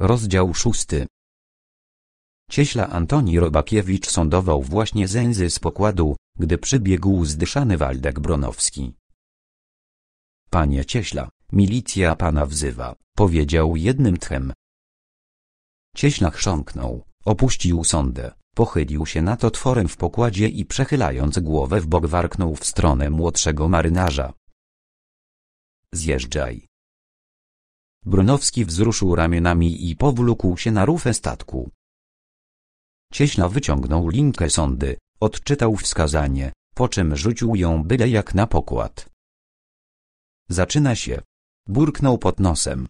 Rozdział 6. Cieśla Antoni Robakiewicz sądował właśnie Zęzy z pokładu, gdy przybiegł zdyszany Waldek Bronowski. Panie Cieśla, milicja pana wzywa, powiedział jednym tchem. Cieśla chrząknął, opuścił sądę, pochylił się nad otworem w pokładzie i przechylając głowę w bok warknął w stronę młodszego marynarza. Zjeżdżaj. Brunowski wzruszył ramionami i powlókł się na rufę statku. Cieśla wyciągnął linkę sondy, odczytał wskazanie, po czym rzucił ją byle jak na pokład. Zaczyna się. Burknął pod nosem.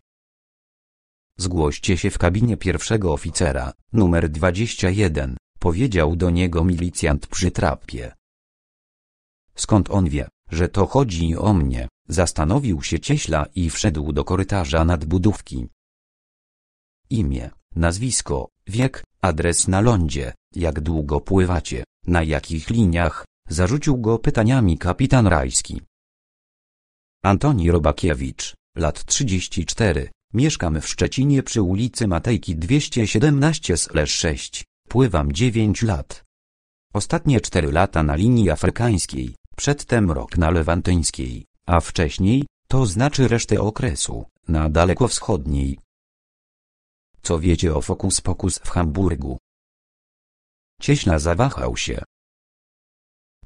Zgłoście się w kabinie pierwszego oficera, numer 21, powiedział do niego milicjant przy trapie. Skąd on wie, że to chodzi o mnie? Zastanowił się cieśla i wszedł do korytarza nad budówki. Imię, nazwisko, wiek, adres na lądzie, jak długo pływacie, na jakich liniach, zarzucił go pytaniami kapitan Rajski. Antoni Robakiewicz, lat 34, mieszkam w Szczecinie przy ulicy Matejki 217-6, pływam 9 lat. Ostatnie 4 lata na linii afrykańskiej, przedtem rok na lewantyńskiej a wcześniej, to znaczy resztę okresu, na dalekowschodniej. Co wiecie o fokus pokus w Hamburgu? Cieśna zawahał się.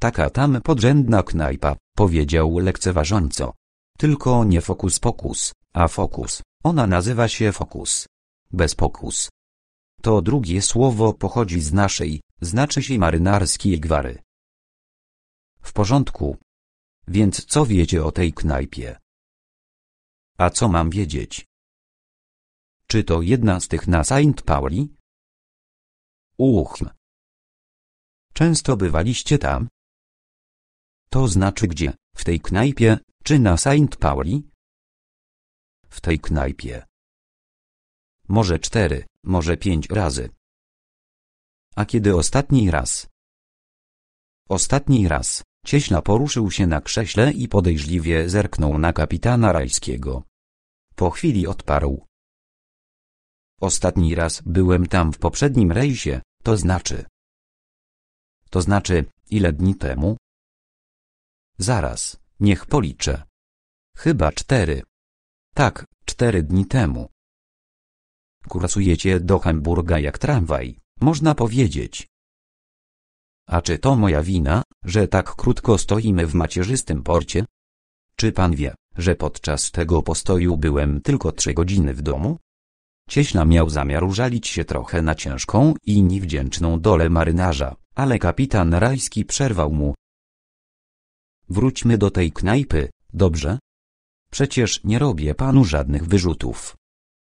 Taka tam podrzędna knajpa, powiedział lekceważąco. Tylko nie fokus pokus, a fokus. ona nazywa się fokus. Bez pokus. To drugie słowo pochodzi z naszej, znaczy się marynarskiej gwary. W porządku, więc co wiecie o tej knajpie? A co mam wiedzieć? Czy to jedna z tych na Saint Pauli? Uchm. Często bywaliście tam? To znaczy gdzie, w tej knajpie, czy na Saint Pauli? W tej knajpie. Może cztery, może pięć razy. A kiedy ostatni raz? Ostatni raz. Cieśla poruszył się na krześle i podejrzliwie zerknął na kapitana Rajskiego. Po chwili odparł. Ostatni raz byłem tam w poprzednim rejsie, to znaczy... To znaczy, ile dni temu? Zaraz, niech policzę. Chyba cztery. Tak, cztery dni temu. Kurasujecie do Hamburga jak tramwaj, można powiedzieć. A czy to moja wina, że tak krótko stoimy w macierzystym porcie? Czy pan wie, że podczas tego postoju byłem tylko trzy godziny w domu? Cieśla miał zamiar użalić się trochę na ciężką i niewdzięczną dolę marynarza, ale kapitan Rajski przerwał mu. Wróćmy do tej knajpy, dobrze? Przecież nie robię panu żadnych wyrzutów.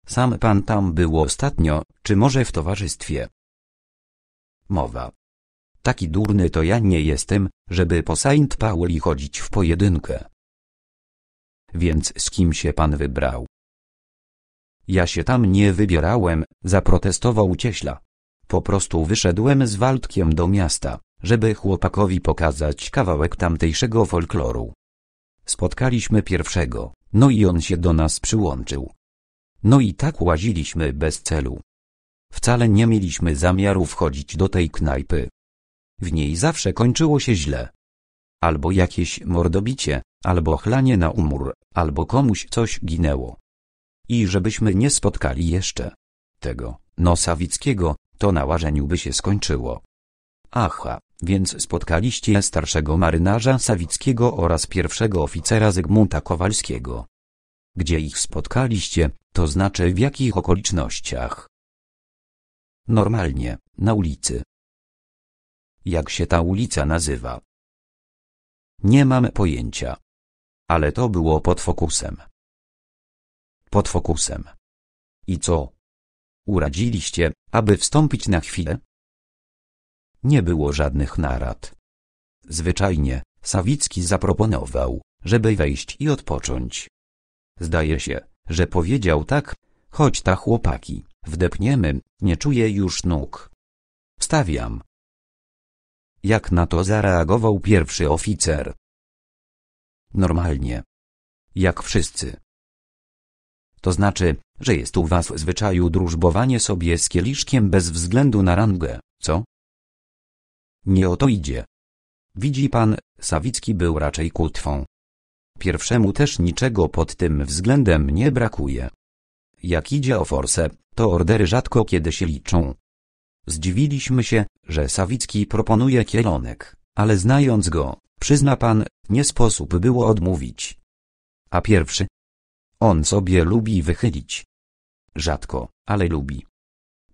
Sam pan tam był ostatnio, czy może w towarzystwie? Mowa Taki durny to ja nie jestem, żeby po Saint Pauli chodzić w pojedynkę. Więc z kim się pan wybrał? Ja się tam nie wybierałem, zaprotestował cieśla. Po prostu wyszedłem z Waldkiem do miasta, żeby chłopakowi pokazać kawałek tamtejszego folkloru. Spotkaliśmy pierwszego, no i on się do nas przyłączył. No i tak łaziliśmy bez celu. Wcale nie mieliśmy zamiaru wchodzić do tej knajpy, w niej zawsze kończyło się źle. Albo jakieś mordobicie, albo chlanie na umór, albo komuś coś ginęło. I żebyśmy nie spotkali jeszcze tego Nosawickiego, to na łażeniu by się skończyło. Aha, więc spotkaliście starszego marynarza Sawickiego oraz pierwszego oficera Zygmunta Kowalskiego. Gdzie ich spotkaliście, to znaczy w jakich okolicznościach? Normalnie, na ulicy, jak się ta ulica nazywa? Nie mam pojęcia. Ale to było pod fokusem. Pod fokusem. I co? Uradziliście, aby wstąpić na chwilę? Nie było żadnych narad. Zwyczajnie, Sawicki zaproponował, żeby wejść i odpocząć. Zdaje się, że powiedział tak, chodź ta chłopaki, wdepniemy, nie czuję już nóg. Wstawiam. Jak na to zareagował pierwszy oficer? Normalnie. Jak wszyscy. To znaczy, że jest u was w zwyczaju drużbowanie sobie z kieliszkiem bez względu na rangę, co? Nie o to idzie. Widzi pan, Sawicki był raczej kutwą. Pierwszemu też niczego pod tym względem nie brakuje. Jak idzie o forse, to ordery rzadko kiedy się liczą. Zdziwiliśmy się, że Sawicki proponuje kielonek, ale znając go, przyzna pan, nie sposób było odmówić. A pierwszy? On sobie lubi wychylić. Rzadko, ale lubi.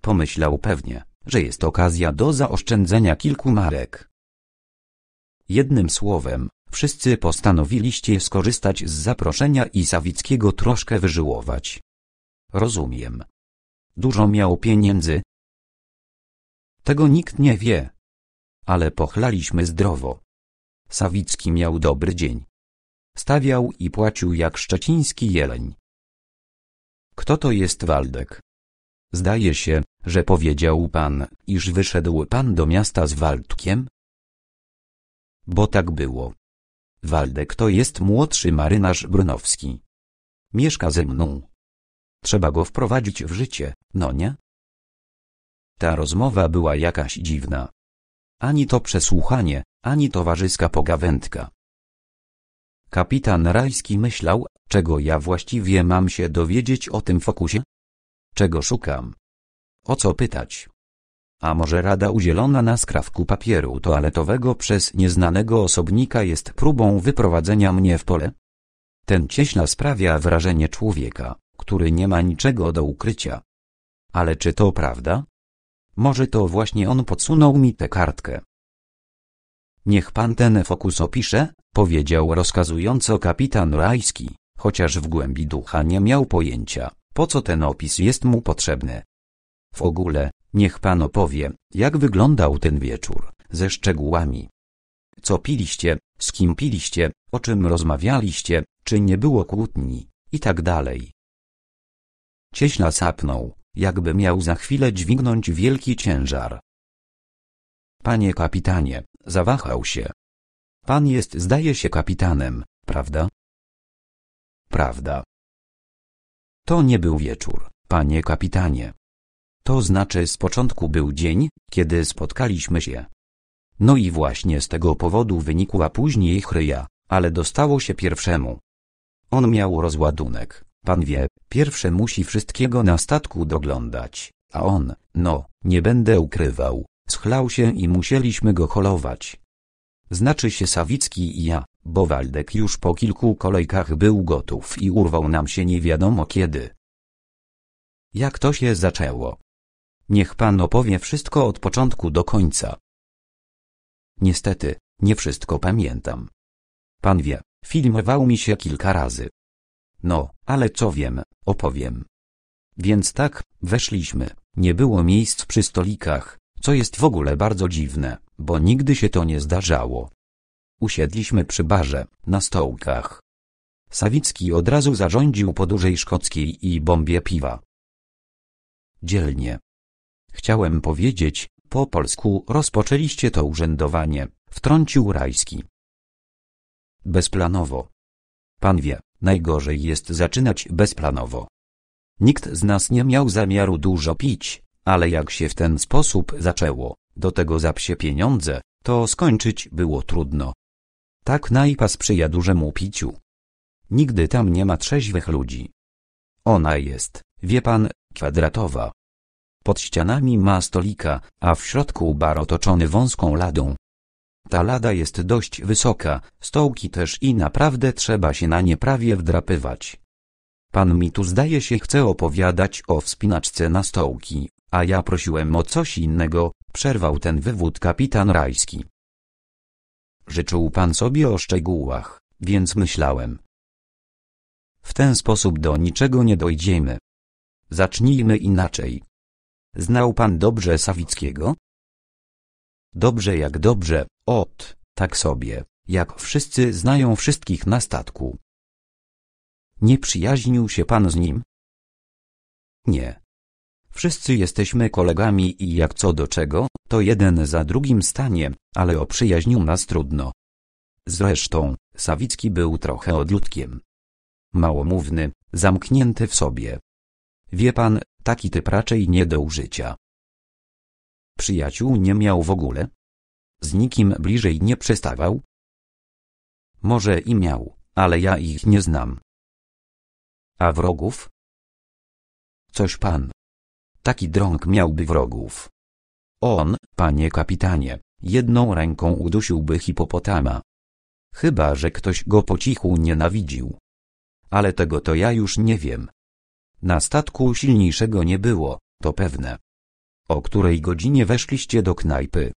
Pomyślał pewnie, że jest okazja do zaoszczędzenia kilku marek. Jednym słowem, wszyscy postanowiliście skorzystać z zaproszenia i Sawickiego troszkę wyżyłować. Rozumiem. Dużo miał pieniędzy, tego nikt nie wie. Ale pochlaliśmy zdrowo. Sawicki miał dobry dzień. Stawiał i płacił jak szczeciński jeleń. Kto to jest Waldek? Zdaje się, że powiedział pan, iż wyszedł pan do miasta z Waldkiem? Bo tak było. Waldek to jest młodszy marynarz Brunowski. Mieszka ze mną. Trzeba go wprowadzić w życie, no nie? Ta rozmowa była jakaś dziwna. Ani to przesłuchanie, ani towarzyska pogawędka. Kapitan Rajski myślał, czego ja właściwie mam się dowiedzieć o tym fokusie? Czego szukam? O co pytać? A może rada udzielona na skrawku papieru toaletowego przez nieznanego osobnika jest próbą wyprowadzenia mnie w pole? Ten cieśla sprawia wrażenie człowieka, który nie ma niczego do ukrycia. Ale czy to prawda? Może to właśnie on podsunął mi tę kartkę. Niech pan ten fokus opisze, powiedział rozkazująco kapitan Rajski, chociaż w głębi ducha nie miał pojęcia, po co ten opis jest mu potrzebny. W ogóle, niech pan opowie, jak wyglądał ten wieczór, ze szczegółami. Co piliście, z kim piliście, o czym rozmawialiście, czy nie było kłótni, i tak dalej. Cieśla sapnął, jakby miał za chwilę dźwignąć wielki ciężar. Panie kapitanie, zawahał się. Pan jest zdaje się kapitanem, prawda? Prawda. To nie był wieczór, panie kapitanie. To znaczy z początku był dzień, kiedy spotkaliśmy się. No i właśnie z tego powodu wynikła później chryja, ale dostało się pierwszemu. On miał rozładunek. Pan wie, pierwsze musi wszystkiego na statku doglądać, a on, no, nie będę ukrywał, schlał się i musieliśmy go holować. Znaczy się Sawicki i ja, bo Waldek już po kilku kolejkach był gotów i urwał nam się nie wiadomo kiedy. Jak to się zaczęło? Niech pan opowie wszystko od początku do końca. Niestety, nie wszystko pamiętam. Pan wie, filmował mi się kilka razy, no, ale co wiem, opowiem. Więc tak, weszliśmy. Nie było miejsc przy stolikach, co jest w ogóle bardzo dziwne, bo nigdy się to nie zdarzało. Usiedliśmy przy barze, na stołkach. Sawicki od razu zarządził po dużej szkockiej i bombie piwa. Dzielnie. Chciałem powiedzieć, po polsku rozpoczęliście to urzędowanie, wtrącił Rajski. Bezplanowo. Pan wie, Najgorzej jest zaczynać bezplanowo. Nikt z nas nie miał zamiaru dużo pić, ale jak się w ten sposób zaczęło, do tego za pieniądze, to skończyć było trudno. Tak najpas przyja dużemu piciu. Nigdy tam nie ma trzeźwych ludzi. Ona jest, wie pan, kwadratowa. Pod ścianami ma stolika, a w środku bar otoczony wąską ladą. Ta lada jest dość wysoka, stołki też i naprawdę trzeba się na nie prawie wdrapywać. Pan mi tu zdaje się chce opowiadać o wspinaczce na stołki, a ja prosiłem o coś innego, przerwał ten wywód kapitan Rajski. Życzył pan sobie o szczegółach, więc myślałem. W ten sposób do niczego nie dojdziemy. Zacznijmy inaczej. Znał pan dobrze Sawickiego? Dobrze jak dobrze, ot, tak sobie, jak wszyscy znają wszystkich na statku. Nie przyjaźnił się pan z nim? Nie. Wszyscy jesteśmy kolegami i jak co do czego, to jeden za drugim stanie, ale o przyjaźniu nas trudno. Zresztą, Sawicki był trochę odludkiem. Małomówny, zamknięty w sobie. Wie pan, taki typ raczej nie do użycia. Przyjaciół nie miał w ogóle? Z nikim bliżej nie przestawał? Może i miał, ale ja ich nie znam. A wrogów? Coś pan. Taki drąg miałby wrogów. On, panie kapitanie, jedną ręką udusiłby hipopotama. Chyba, że ktoś go po cichu nienawidził. Ale tego to ja już nie wiem. Na statku silniejszego nie było, to pewne. O której godzinie weszliście do knajpy?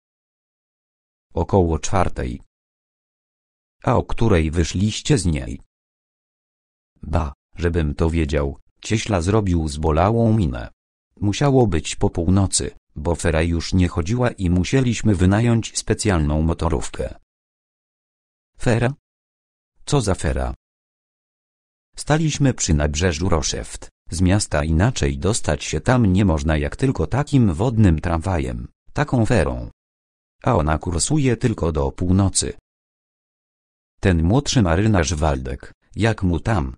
Około czwartej. A o której wyszliście z niej? Ba, żebym to wiedział, cieśla zrobił zbolałą minę. Musiało być po północy, bo fera już nie chodziła i musieliśmy wynająć specjalną motorówkę. Fera? Co za fera? Staliśmy przy nabrzeżu Roszeft. Z miasta inaczej dostać się tam nie można jak tylko takim wodnym tramwajem, taką ferą. A ona kursuje tylko do północy. Ten młodszy marynarz Waldek, jak mu tam?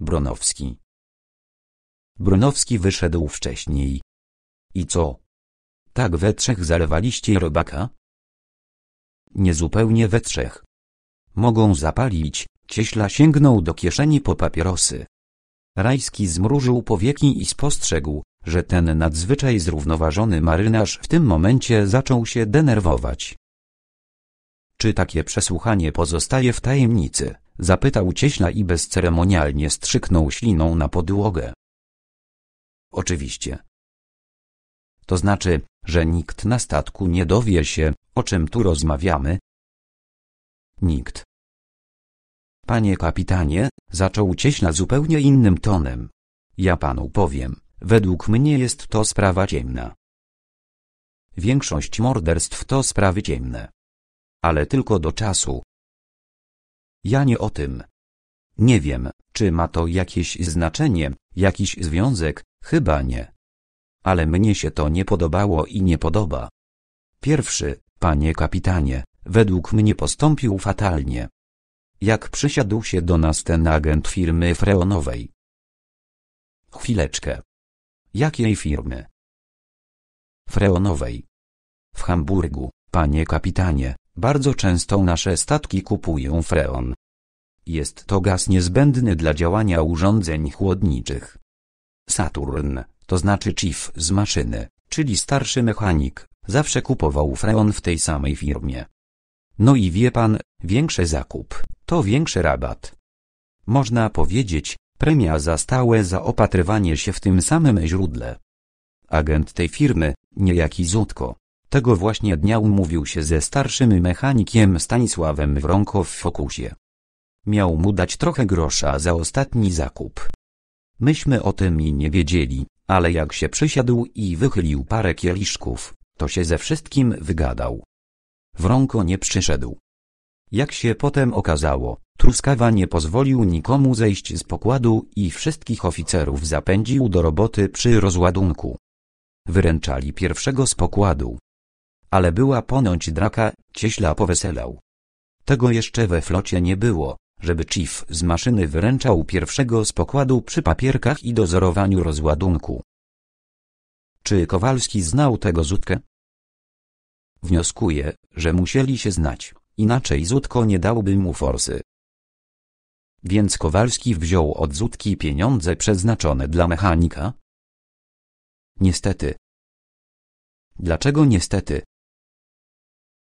Bronowski. Bronowski wyszedł wcześniej. I co? Tak we trzech zalewaliście robaka? Niezupełnie we trzech. Mogą zapalić, cieśla sięgnął do kieszeni po papierosy. Rajski zmrużył powieki i spostrzegł, że ten nadzwyczaj zrównoważony marynarz w tym momencie zaczął się denerwować. Czy takie przesłuchanie pozostaje w tajemnicy? Zapytał cieśla i bezceremonialnie strzyknął śliną na podłogę. Oczywiście. To znaczy, że nikt na statku nie dowie się, o czym tu rozmawiamy? Nikt. Panie kapitanie, zaczął cieśla zupełnie innym tonem. Ja panu powiem, według mnie jest to sprawa ciemna. Większość morderstw to sprawy ciemne. Ale tylko do czasu. Ja nie o tym. Nie wiem, czy ma to jakieś znaczenie, jakiś związek, chyba nie. Ale mnie się to nie podobało i nie podoba. Pierwszy, panie kapitanie, według mnie postąpił fatalnie jak przysiadł się do nas ten agent firmy freonowej. Chwileczkę. Jakiej firmy? Freonowej. W Hamburgu, panie kapitanie, bardzo często nasze statki kupują freon. Jest to gaz niezbędny dla działania urządzeń chłodniczych. Saturn, to znaczy chief z maszyny, czyli starszy mechanik, zawsze kupował freon w tej samej firmie. No i wie pan, większy zakup to większy rabat. Można powiedzieć, premia za stałe zaopatrywanie się w tym samym źródle. Agent tej firmy, niejaki Zutko, tego właśnie dnia umówił się ze starszym mechanikiem Stanisławem Wronko w Fokusie. Miał mu dać trochę grosza za ostatni zakup. Myśmy o tym i nie wiedzieli, ale jak się przysiadł i wychylił parę kieliszków, to się ze wszystkim wygadał rąko nie przyszedł. Jak się potem okazało, Truskawa nie pozwolił nikomu zejść z pokładu i wszystkich oficerów zapędził do roboty przy rozładunku. Wyręczali pierwszego z pokładu. Ale była ponąć draka, cieśla poweselał. Tego jeszcze we flocie nie było, żeby chief z maszyny wyręczał pierwszego z pokładu przy papierkach i dozorowaniu rozładunku. Czy Kowalski znał tego zutkę? Wnioskuję, że musieli się znać, inaczej Zutko nie dałby mu forsy. Więc Kowalski wziął od Zutki pieniądze przeznaczone dla mechanika? Niestety. Dlaczego niestety?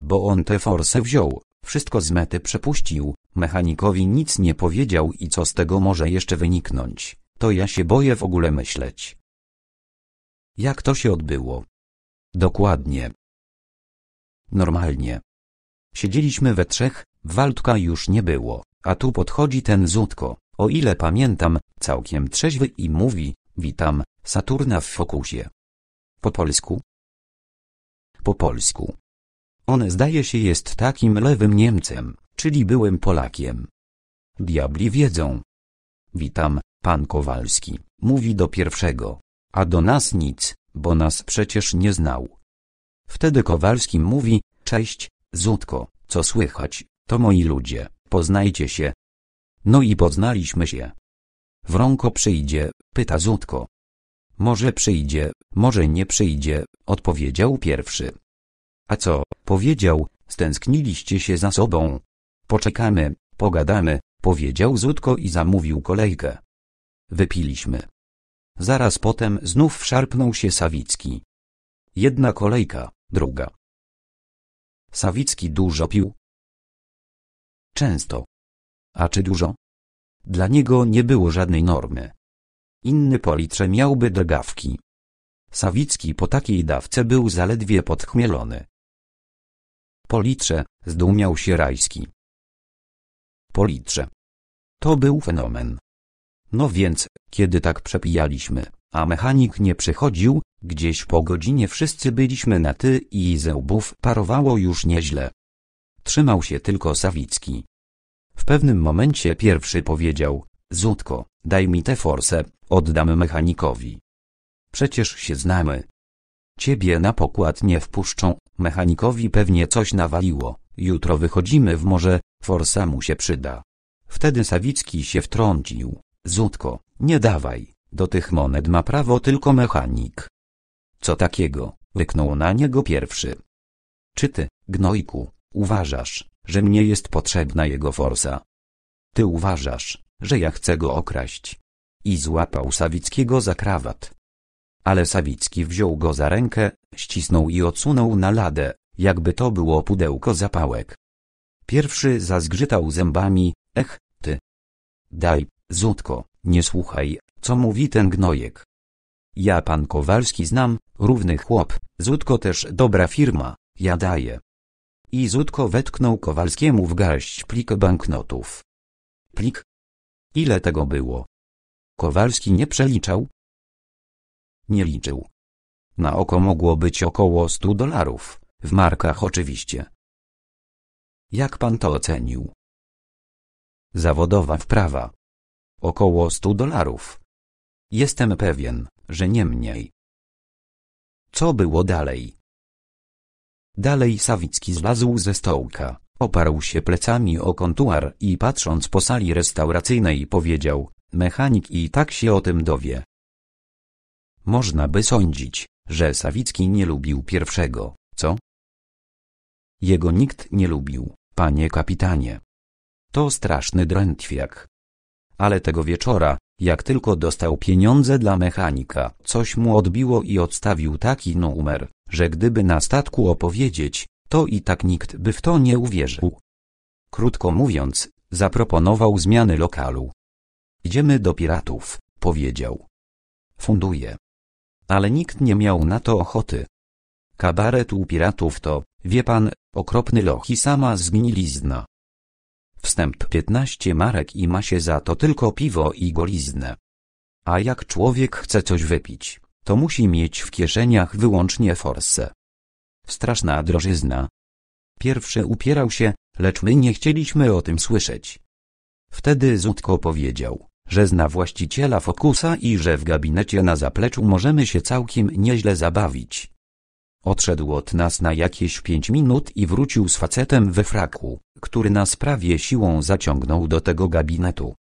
Bo on tę forsę wziął, wszystko z mety przepuścił, mechanikowi nic nie powiedział i co z tego może jeszcze wyniknąć, to ja się boję w ogóle myśleć. Jak to się odbyło? Dokładnie normalnie. Siedzieliśmy we trzech, Waldka już nie było, a tu podchodzi ten Zutko, o ile pamiętam, całkiem trzeźwy i mówi, witam, Saturna w fokusie. Po polsku? Po polsku. On zdaje się jest takim lewym Niemcem, czyli byłym Polakiem. Diabli wiedzą. Witam, pan Kowalski, mówi do pierwszego. A do nas nic, bo nas przecież nie znał. Wtedy Kowalski mówi, Cześć, Zutko, co słychać, to moi ludzie, poznajcie się. No i poznaliśmy się. Wronko przyjdzie, pyta Zutko. Może przyjdzie, może nie przyjdzie, odpowiedział pierwszy. A co, powiedział, stęskniliście się za sobą. Poczekamy, pogadamy, powiedział Zutko i zamówił kolejkę. Wypiliśmy. Zaraz potem znów szarpnął się Sawicki. Jedna kolejka, druga, Sawicki dużo pił. Często. A czy dużo? Dla niego nie było żadnej normy. Inny politrze miałby drgawki. Sawicki po takiej dawce był zaledwie podchmielony. Politrze, zdumiał się Rajski. Politrze. To był fenomen. No więc, kiedy tak przepijaliśmy, a mechanik nie przychodził, gdzieś po godzinie wszyscy byliśmy na ty i zełbów parowało już nieźle. Trzymał się tylko Sawicki. W pewnym momencie pierwszy powiedział, Zutko, daj mi tę forsę, oddam mechanikowi. Przecież się znamy. Ciebie na pokład nie wpuszczą, mechanikowi pewnie coś nawaliło, jutro wychodzimy w morze, forsa mu się przyda. Wtedy Sawicki się wtrącił, Zutko, nie dawaj, do tych monet ma prawo tylko mechanik. Co takiego, Wyknął na niego pierwszy. Czy ty, gnojku, uważasz, że mnie jest potrzebna jego forsa? Ty uważasz, że ja chcę go okraść. I złapał Sawickiego za krawat. Ale Sawicki wziął go za rękę, ścisnął i odsunął na ladę, jakby to było pudełko zapałek. Pierwszy zazgrzytał zębami, ech, ty. Daj, Zutko, nie słuchaj, co mówi ten gnojek. Ja pan Kowalski znam, równy chłop, Zutko też dobra firma, ja daję. I Zutko wetknął Kowalskiemu w garść plik banknotów. Plik? Ile tego było? Kowalski nie przeliczał? Nie liczył. Na oko mogło być około stu dolarów, w markach oczywiście. Jak pan to ocenił? Zawodowa wprawa. Około stu dolarów, Jestem pewien, że nie mniej. Co było dalej? Dalej Sawicki zlazł ze stołka, oparł się plecami o kontuar i patrząc po sali restauracyjnej powiedział, mechanik i tak się o tym dowie. Można by sądzić, że Sawicki nie lubił pierwszego, co? Jego nikt nie lubił, panie kapitanie. To straszny drętwiak. Ale tego wieczora, jak tylko dostał pieniądze dla mechanika, coś mu odbiło i odstawił taki numer, że gdyby na statku opowiedzieć, to i tak nikt by w to nie uwierzył. Krótko mówiąc, zaproponował zmiany lokalu. Idziemy do piratów, powiedział. Funduje. Ale nikt nie miał na to ochoty. Kabaret u piratów to, wie pan, okropny loch i sama zgnilizna. Wstęp 15 marek i ma się za to tylko piwo i goliznę. A jak człowiek chce coś wypić, to musi mieć w kieszeniach wyłącznie forsę. Straszna drożyzna. Pierwszy upierał się, lecz my nie chcieliśmy o tym słyszeć. Wtedy Zutko powiedział, że zna właściciela Fokusa i że w gabinecie na zapleczu możemy się całkiem nieźle zabawić. Odszedł od nas na jakieś pięć minut i wrócił z facetem we fraku, który nas prawie siłą zaciągnął do tego gabinetu.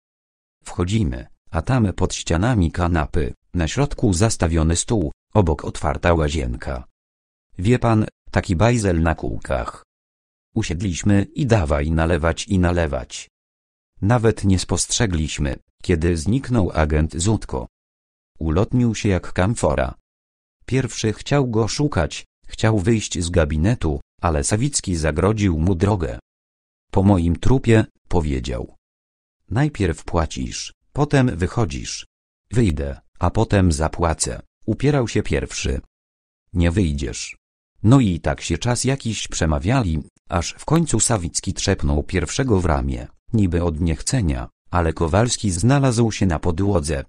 Wchodzimy, a tam pod ścianami kanapy, na środku zastawiony stół, obok otwarta łazienka. Wie pan, taki bajzel na kółkach. Usiedliśmy i dawaj nalewać i nalewać. Nawet nie spostrzegliśmy, kiedy zniknął agent Zutko. Ulotnił się jak kamfora. Pierwszy chciał go szukać, Chciał wyjść z gabinetu, ale Sawicki zagrodził mu drogę. Po moim trupie, powiedział. Najpierw płacisz, potem wychodzisz. Wyjdę, a potem zapłacę. Upierał się pierwszy. Nie wyjdziesz. No i tak się czas jakiś przemawiali, aż w końcu Sawicki trzepnął pierwszego w ramię, niby od niechcenia, ale Kowalski znalazł się na podłodze.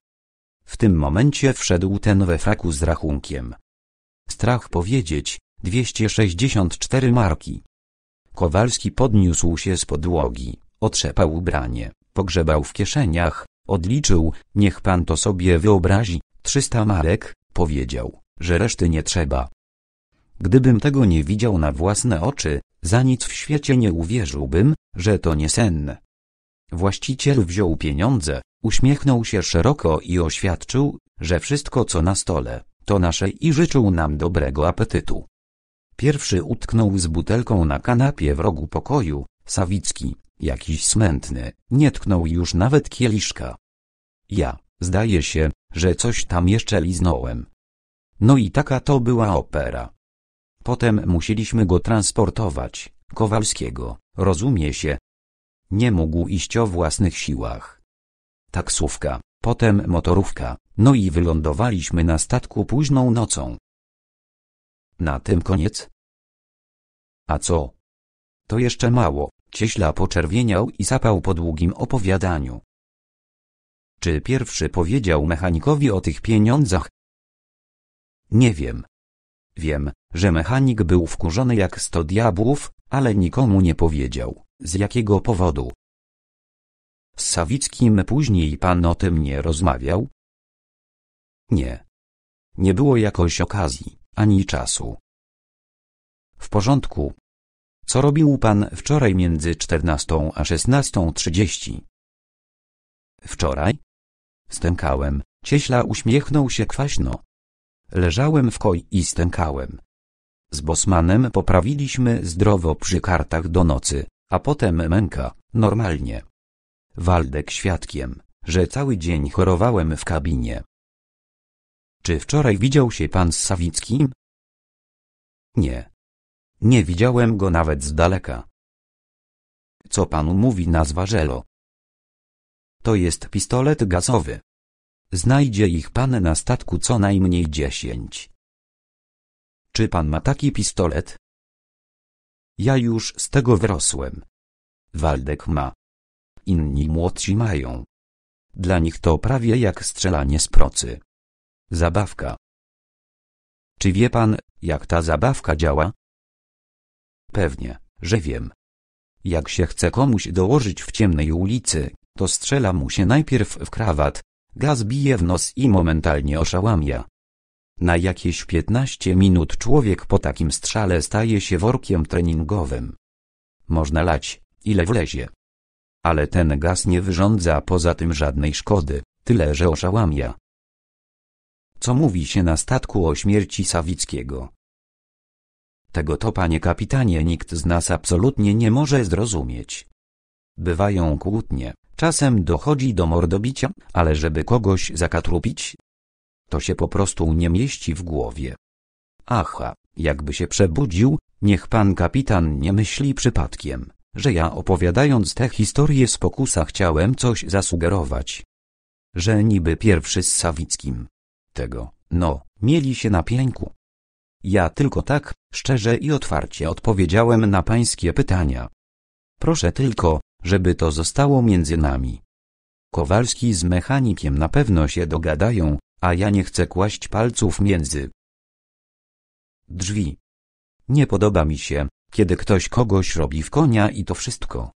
W tym momencie wszedł ten we fraku z rachunkiem. Strach powiedzieć, 264 marki. Kowalski podniósł się z podłogi, otrzepał ubranie, pogrzebał w kieszeniach, odliczył, niech pan to sobie wyobrazi, 300 marek, powiedział, że reszty nie trzeba. Gdybym tego nie widział na własne oczy, za nic w świecie nie uwierzyłbym, że to nie sen. Właściciel wziął pieniądze, uśmiechnął się szeroko i oświadczył, że wszystko co na stole, to nasze i życzył nam dobrego apetytu. Pierwszy utknął z butelką na kanapie w rogu pokoju, Sawicki, jakiś smętny, nie tknął już nawet kieliszka. Ja, zdaje się, że coś tam jeszcze liznąłem. No i taka to była opera. Potem musieliśmy go transportować, Kowalskiego, rozumie się. Nie mógł iść o własnych siłach. Taksówka, potem motorówka, no i wylądowaliśmy na statku późną nocą. Na tym koniec? A co? To jeszcze mało, cieśla poczerwieniał i sapał po długim opowiadaniu. Czy pierwszy powiedział mechanikowi o tych pieniądzach? Nie wiem. Wiem, że mechanik był wkurzony jak sto diabłów, ale nikomu nie powiedział, z jakiego powodu. Z Sawickim później pan o tym nie rozmawiał? Nie. Nie było jakoś okazji, ani czasu. W porządku. Co robił pan wczoraj między 14 a 16.30? Wczoraj? Stękałem. Cieśla uśmiechnął się kwaśno. Leżałem w koi i stękałem. Z Bosmanem poprawiliśmy zdrowo przy kartach do nocy, a potem męka, normalnie. Waldek świadkiem, że cały dzień chorowałem w kabinie. Czy wczoraj widział się pan z Sawickim? Nie. Nie widziałem go nawet z daleka. Co panu mówi nazwa Żelo? To jest pistolet gazowy. Znajdzie ich pan na statku co najmniej dziesięć. Czy pan ma taki pistolet? Ja już z tego wyrosłem. Waldek ma inni młodsi mają. Dla nich to prawie jak strzelanie z procy. Zabawka. Czy wie pan, jak ta zabawka działa? Pewnie, że wiem. Jak się chce komuś dołożyć w ciemnej ulicy, to strzela mu się najpierw w krawat, gaz bije w nos i momentalnie oszałamia. Na jakieś 15 minut człowiek po takim strzale staje się workiem treningowym. Można lać, ile wlezie ale ten gaz nie wyrządza poza tym żadnej szkody, tyle że oszałamia. Co mówi się na statku o śmierci Sawickiego? Tego to, panie kapitanie, nikt z nas absolutnie nie może zrozumieć. Bywają kłótnie, czasem dochodzi do mordobicia, ale żeby kogoś zakatrupić? To się po prostu nie mieści w głowie. Aha, jakby się przebudził, niech pan kapitan nie myśli przypadkiem że ja opowiadając tę historię z pokusa chciałem coś zasugerować. Że niby pierwszy z Sawickim. Tego, no, mieli się na pieńku. Ja tylko tak, szczerze i otwarcie odpowiedziałem na pańskie pytania. Proszę tylko, żeby to zostało między nami. Kowalski z mechanikiem na pewno się dogadają, a ja nie chcę kłaść palców między drzwi. Nie podoba mi się, kiedy ktoś kogoś robi w konia i to wszystko.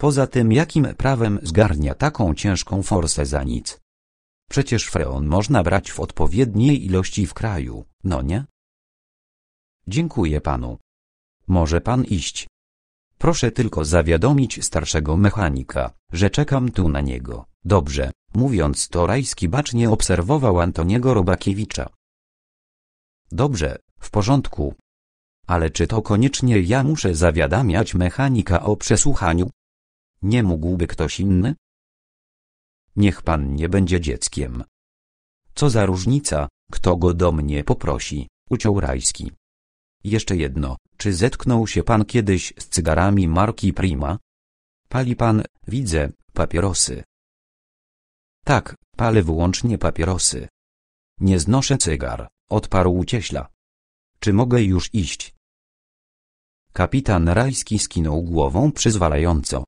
Poza tym jakim prawem zgarnia taką ciężką forsę za nic? Przecież freon można brać w odpowiedniej ilości w kraju, no nie? Dziękuję panu. Może pan iść. Proszę tylko zawiadomić starszego mechanika, że czekam tu na niego. Dobrze, mówiąc to Rajski bacznie obserwował Antoniego Robakiewicza. Dobrze, w porządku, ale czy to koniecznie ja muszę zawiadamiać mechanika o przesłuchaniu? Nie mógłby ktoś inny? Niech pan nie będzie dzieckiem. Co za różnica, kto go do mnie poprosi, uciął Rajski. Jeszcze jedno, czy zetknął się pan kiedyś z cygarami marki Prima? Pali pan, widzę, papierosy. Tak, palę wyłącznie papierosy. Nie znoszę cygar, odparł cieśla. Czy mogę już iść? Kapitan Rajski skinął głową przyzwalająco.